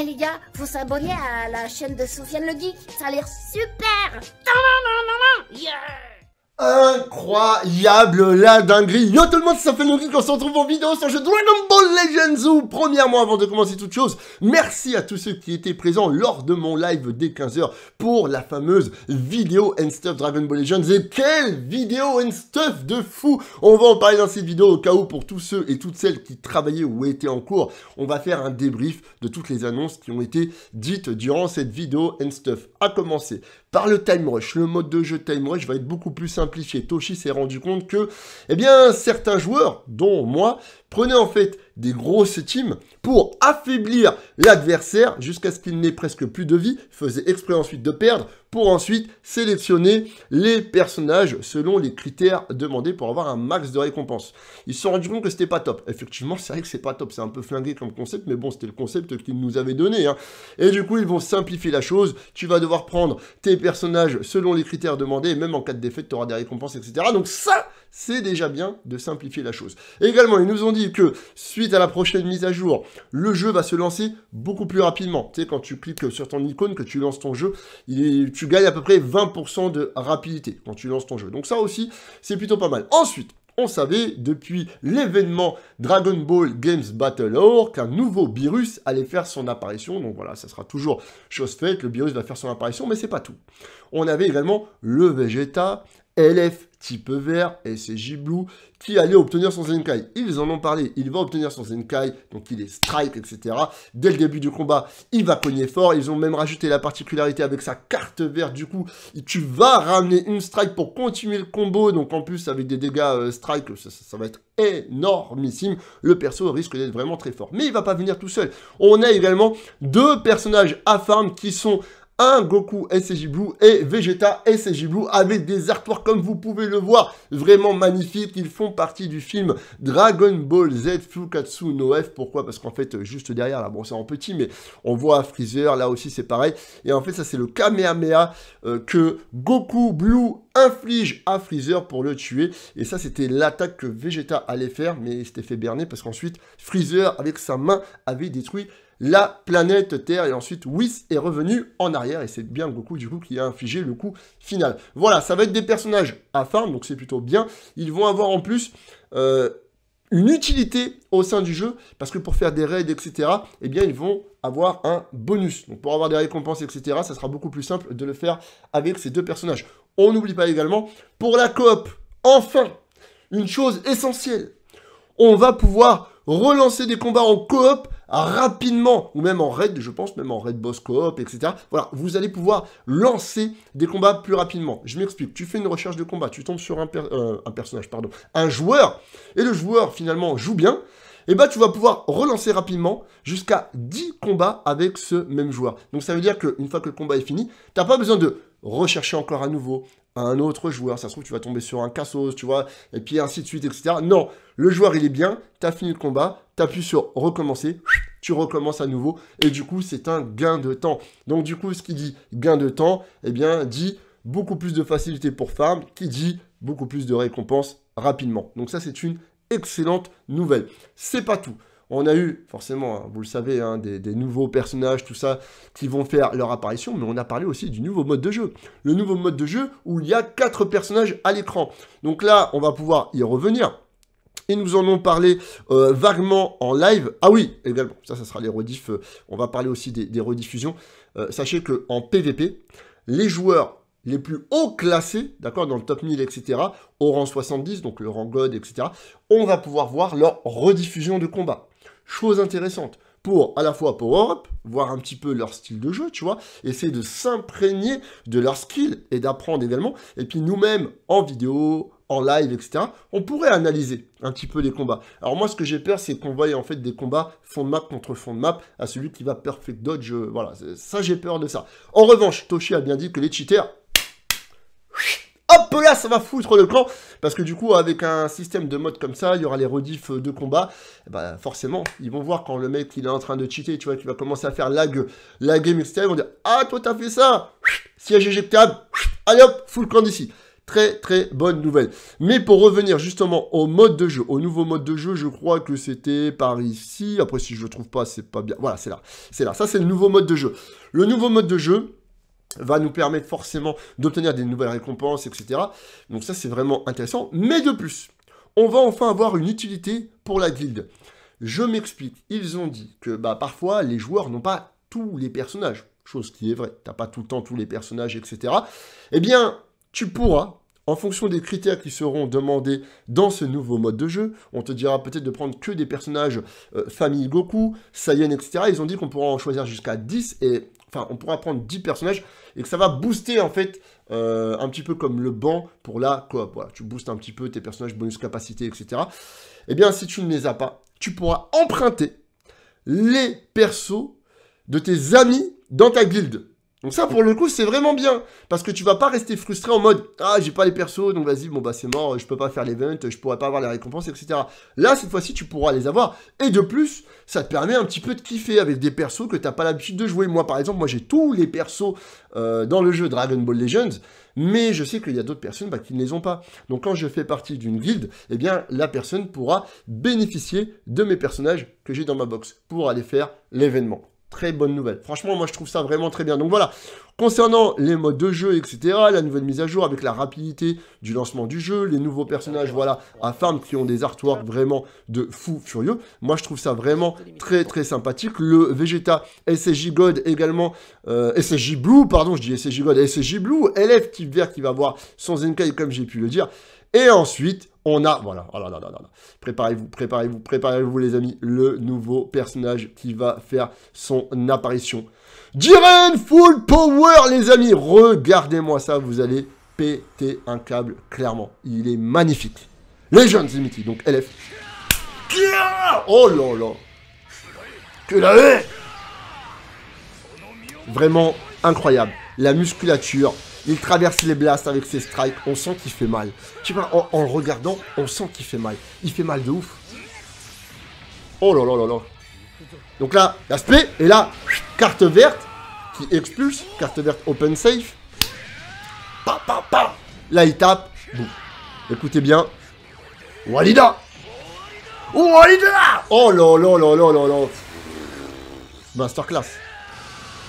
Eh les gars, faut s'abonner à la chaîne de Sofiane le Geek, ça a l'air super Yeah Incroyable la dinguerie Yo tout le monde, ça fait longtemps qu'on se retrouve en vidéo sur le jeu Dragon Ball Legends ou Premièrement, avant de commencer toute chose, merci à tous ceux qui étaient présents lors de mon live dès 15h pour la fameuse vidéo and stuff Dragon Ball Legends. Et quelle vidéo and stuff de fou On va en parler dans cette vidéo au cas où pour tous ceux et toutes celles qui travaillaient ou étaient en cours, on va faire un débrief de toutes les annonces qui ont été dites durant cette vidéo and stuff. A commencer par le time rush. Le mode de jeu time rush va être beaucoup plus simple Toshi s'est rendu compte que, eh bien, certains joueurs, dont moi, prenaient en fait des grosses teams pour affaiblir l'adversaire jusqu'à ce qu'il n'ait presque plus de vie, faisait exprès ensuite de perdre pour ensuite sélectionner les personnages selon les critères demandés pour avoir un max de récompenses. Ils se sont rendus compte que c'était pas top. Effectivement, c'est vrai que c'est pas top, c'est un peu flingué comme concept, mais bon, c'était le concept qu'ils nous avaient donné. Hein. Et du coup, ils vont simplifier la chose. Tu vas devoir prendre tes personnages selon les critères demandés, même en cas de défaite, tu auras des récompenses, etc. Donc ça, c'est déjà bien de simplifier la chose. Également, ils nous ont dit que suite à la prochaine mise à jour, le jeu va se lancer beaucoup plus rapidement. Tu sais, quand tu cliques sur ton icône, que tu lances ton jeu, tu gagnes à peu près 20% de rapidité quand tu lances ton jeu. Donc ça aussi, c'est plutôt pas mal. Ensuite, on savait depuis l'événement Dragon Ball Games Battle Hour qu'un nouveau virus allait faire son apparition. Donc voilà, ça sera toujours chose faite, le virus va faire son apparition, mais c'est pas tout. On avait également le Vegeta, LF type vert, et c'est Blue, qui allait obtenir son Zenkai. Ils en ont parlé, il va obtenir son Zenkai, donc il est strike, etc. Dès le début du combat, il va cogner fort, ils ont même rajouté la particularité avec sa carte verte, du coup, tu vas ramener une strike pour continuer le combo, donc en plus avec des dégâts euh, strike, ça, va être énormissime, le perso risque d'être vraiment très fort. Mais il va pas venir tout seul. On a également deux personnages à farm qui sont un Goku SCJ Blue et Vegeta SCJ Blue avec des artworks comme vous pouvez le voir, vraiment magnifiques. Ils font partie du film Dragon Ball Z Fukatsu no F. Pourquoi Parce qu'en fait, juste derrière, là, bon, c'est en petit, mais on voit Freezer, là aussi c'est pareil. Et en fait, ça c'est le Kamehameha euh, que Goku Blue inflige à Freezer pour le tuer. Et ça, c'était l'attaque que Vegeta allait faire, mais il s'était fait berner parce qu'ensuite, Freezer, avec sa main, avait détruit la planète Terre. Et ensuite, Whis est revenu en arrière. Et c'est bien Goku, du coup, qui a infligé le coup final. Voilà, ça va être des personnages à farm, donc c'est plutôt bien. Ils vont avoir en plus... Euh, une utilité au sein du jeu, parce que pour faire des raids, etc., eh bien, ils vont avoir un bonus. Donc, pour avoir des récompenses, etc., ça sera beaucoup plus simple de le faire avec ces deux personnages. On n'oublie pas également, pour la coop, enfin, une chose essentielle, on va pouvoir relancer des combats en coop Hein, rapidement, ou même en raid, je pense, même en raid boss coop, etc. Voilà, vous allez pouvoir lancer des combats plus rapidement. Je m'explique, tu fais une recherche de combat, tu tombes sur euh, un, personnage, pardon, un joueur, et le joueur finalement joue bien, et bah ben, tu vas pouvoir relancer rapidement jusqu'à 10 combats avec ce même joueur. Donc ça veut dire qu'une fois que le combat est fini, t'as pas besoin de rechercher encore à nouveau un autre joueur, ça se trouve tu vas tomber sur un cassos, tu vois, et puis ainsi de suite, etc. Non, le joueur il est bien, t'as fini le combat, t'appuies sur recommencer, tu recommences à nouveau, et du coup, c'est un gain de temps. Donc, du coup, ce qui dit gain de temps, eh bien, dit beaucoup plus de facilité pour farm, qui dit beaucoup plus de récompenses rapidement. Donc, ça, c'est une excellente nouvelle. C'est pas tout. On a eu, forcément, hein, vous le savez, hein, des, des, nouveaux personnages, tout ça, qui vont faire leur apparition, mais on a parlé aussi du nouveau mode de jeu. Le nouveau mode de jeu où il y a quatre personnages à l'écran. Donc là, on va pouvoir y revenir et nous en avons parlé euh, vaguement en live. Ah oui, également, ça, ça sera les rediffs. Euh, on va parler aussi des, rediffusions. Euh, sachez que en PVP, les joueurs les plus hauts classés, d'accord, dans le top 1000, etc., au rang 70, donc le rang God, etc., on va pouvoir voir leur rediffusion de combat. Chose intéressante pour à la fois pour Europe, voir un petit peu leur style de jeu, tu vois, essayer de s'imprégner de leur skill et d'apprendre également. Et puis nous-mêmes, en vidéo, en live, etc., on pourrait analyser un petit peu les combats. Alors moi, ce que j'ai peur, c'est qu'on voie en fait des combats fond de map contre fond de map à celui qui va perfect dodge. Euh, voilà, ça j'ai peur de ça. En revanche, Toshi a bien dit que les cheaters... Hop là, ça va foutre le camp Parce que du coup, avec un système de mode comme ça, il y aura les rediffs euh, de combat. Bah forcément, ils vont voir quand le mec, il est en train de cheater, tu vois, qu'il va commencer à faire lag, la game, etc. Ils vont dire « Ah, toi, t'as fait ça !» Siège éjectable Allez hop, full camp d'ici très très bonne nouvelle. Mais pour revenir justement au mode de jeu, au nouveau mode de jeu, je crois que c'était par ici. Après, si je le trouve pas, c'est pas bien. Voilà, c'est là. C'est là. Ça, c'est le nouveau mode de jeu. Le nouveau mode de jeu va nous permettre forcément d'obtenir des nouvelles récompenses, etc. Donc ça, c'est vraiment intéressant. Mais de plus, on va enfin avoir une utilité pour la guilde. Je m'explique. Ils ont dit que bah, parfois, les joueurs n'ont pas tous les personnages chose qui est vraie, t'as pas tout le temps tous les personnages, etc. Eh bien, tu pourras, en fonction des critères qui seront demandés dans ce nouveau mode de jeu, on te dira peut-être de prendre que des personnages euh, famille Goku, Saiyan, etc. Ils ont dit qu'on pourra en choisir jusqu'à 10 et enfin on pourra prendre 10 personnages et que ça va booster en fait euh, un petit peu comme le banc pour la coop. tu boostes un petit peu tes personnages bonus capacité, etc. Eh bien, si tu ne les as pas, tu pourras emprunter les persos de tes amis dans ta guilde. Donc ça, pour le coup, c'est vraiment bien. Parce que tu vas pas rester frustré en mode « Ah, j'ai pas les persos, donc vas-y, bon bah c'est mort, je peux pas faire l'event, je pourrais pas avoir les récompenses, etc. » Là, cette fois-ci, tu pourras les avoir. Et de plus, ça te permet un petit peu de kiffer avec des persos que t'as pas l'habitude de jouer. Moi, par exemple, moi j'ai tous les persos euh, dans le jeu Dragon Ball Legends, mais je sais qu'il y a d'autres personnes bah, qui ne les ont pas. Donc quand je fais partie d'une guilde, eh bien, la personne pourra bénéficier de mes personnages que j'ai dans ma box pour aller faire l'événement. Très bonne nouvelle. Franchement, moi, je trouve ça vraiment très bien. Donc voilà, concernant les modes de jeu, etc., la nouvelle mise à jour avec la rapidité du lancement du jeu, les nouveaux personnages, voilà, à farm qui ont des artworks vraiment de fou furieux. Moi, je trouve ça vraiment très, très sympathique. Le Vegeta SSJ God également, euh, SSJ Blue, pardon, je dis SSJ God, SSJ Blue, élève type vert qui va voir son Zenkai, comme j'ai pu le dire. Et ensuite, on a, voilà, oh là Préparez-vous, préparez-vous, préparez-vous les amis, le nouveau personnage qui va faire son apparition. Jiren Full Power les amis, regardez-moi ça, vous allez péter un câble, clairement. Il est magnifique. Les jeunes donc LF. Oh là là Que la Vraiment incroyable. La musculature, il traverse les blasts avec ses strikes. On sent qu'il fait mal. Tu vois, en, le regardant, on sent qu'il fait mal. Il fait mal de ouf. Oh là là là là. Donc là, l'aspect. Et là, carte verte qui expulse. Carte verte open safe. Pa, pa, pa. Là, il tape. Bon. Écoutez bien. Walida oh, Walida Oh là là là là là là Masterclass.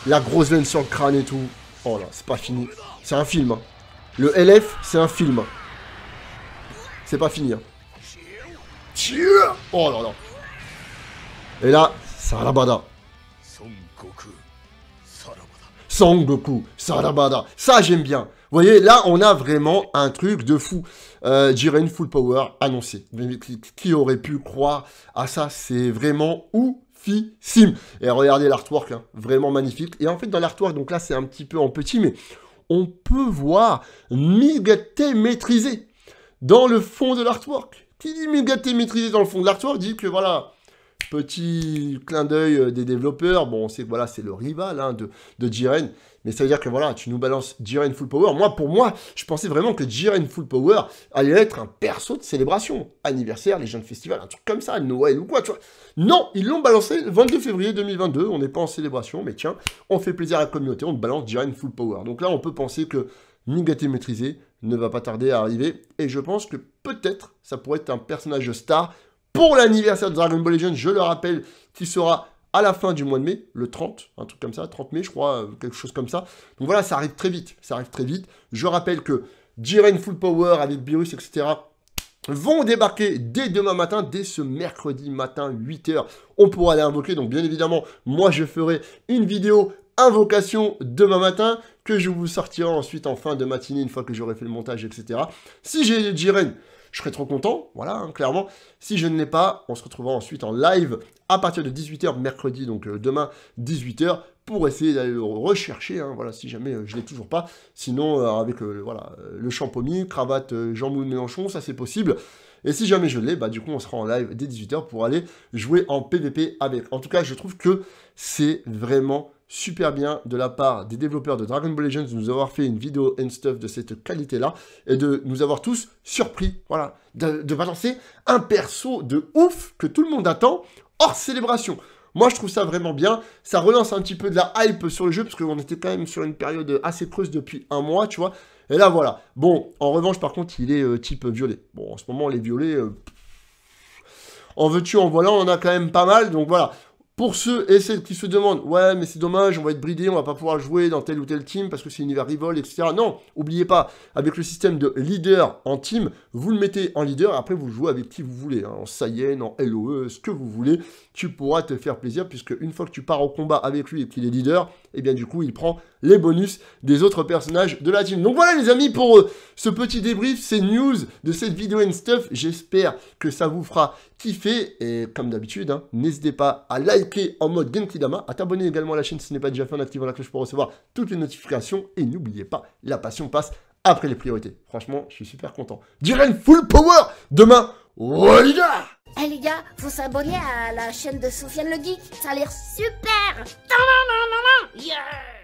La grosse laine sur le crâne et tout. Oh là, c'est pas fini. C'est un film. Le LF, c'est un film. C'est pas fini. Hein. Oh là là. Et là, Sarabada. Sangoku, Sarabada. Ça, j'aime bien. Vous voyez, là, on a vraiment un truc de fou. Euh, Jiren Full Power annoncé. Qui, aurait pu croire à ça C'est vraiment oufissime. Et regardez l'artwork, hein. vraiment magnifique. Et en fait, dans l'artwork, donc là, c'est un petit peu en petit, mais on peut voir Milgaté maîtrisé dans le fond de l'artwork. Qui dit Migaté maîtrisé dans le fond de l'artwork dit que voilà, Petit clin d'œil euh, des développeurs. Bon, c'est voilà, c'est le rival hein, de, de Jiren. Mais ça veut dire que voilà, tu nous balances Jiren Full Power. Moi, pour moi, je pensais vraiment que Jiren Full Power allait être un perso de célébration. Anniversaire, les jeunes festivals, un truc comme ça, Noël ou quoi, tu vois. Non, ils l'ont balancé le 22 février 2022. On n'est pas en célébration, mais tiens, on fait plaisir à la communauté, on te balance Jiren Full Power. Donc là, on peut penser que Ningate maîtrisé ne va pas tarder à arriver. Et je pense que peut-être ça pourrait être un personnage star pour l'anniversaire de Dragon Ball Legends, je le rappelle, qui sera à la fin du mois de mai, le 30, un truc comme ça, 30 mai je crois, euh, quelque chose comme ça. Donc voilà, ça arrive très vite, ça arrive très vite. Je rappelle que Jiren Full Power avec Beerus, etc., vont débarquer dès demain matin, dès ce mercredi matin, 8h. On pourra les invoquer, donc bien évidemment, moi je ferai une vidéo invocation demain matin que je vous sortirai ensuite en fin de matinée, une fois que j'aurai fait le montage, etc. Si j'ai Jiren, je serai trop content, voilà, hein, clairement. Si je ne l'ai pas, on se retrouvera ensuite en live à partir de 18h mercredi, donc euh, demain 18h, pour essayer d'aller le rechercher, hein, voilà, si jamais euh, je ne l'ai toujours pas. Sinon, euh, avec voilà, le champomis, cravate Jean-Moulin Mélenchon, ça c'est possible. Et si jamais je l'ai, bah du coup on sera en live dès 18h pour aller jouer en PVP avec. En tout cas, je trouve que c'est vraiment super bien de la part des développeurs de Dragon Ball Legends de nous avoir fait une vidéo and stuff de cette qualité-là et de nous avoir tous surpris, voilà, de, balancer un perso de ouf que tout le monde attend hors célébration. Moi, je trouve ça vraiment bien. Ça relance un petit peu de la hype sur le jeu parce qu'on était quand même sur une période assez creuse depuis un mois, tu vois. Et là, voilà. Bon, en revanche, par contre, il est euh, type violet. Bon, en ce moment, les violets... Euh, en veux-tu, en voilà, on a quand même pas mal. Donc voilà, pour ceux et celles qui se demandent, ouais, mais c'est dommage, on va être bridé, on va pas pouvoir jouer dans tel ou tel team parce que c'est univers rival, etc. Non, oubliez pas, avec le système de leader en team, vous le mettez en leader, après vous jouez avec qui vous voulez, hein, en Saiyan, en LOE, ce que vous voulez, tu pourras te faire plaisir puisque une fois que tu pars au combat avec lui et qu'il est leader, et eh bien du coup il prend les bonus des autres personnages de la team. Donc voilà les amis pour euh, ce petit débrief, ces news de cette vidéo and stuff. J'espère que ça vous fera kiffer et comme d'habitude, hein, n'hésitez pas à liker en mode Dama à t'abonner également à la chaîne si ce n'est pas déjà fait en activant la cloche pour recevoir toutes les notifications et n'oubliez pas, la passion passe après les priorités. Franchement, je suis super content. une full power demain. Oh eh les gars, faut s'abonner à la chaîne de Sofiane le Geek, ça a l'air super! Non, non, non, non, non!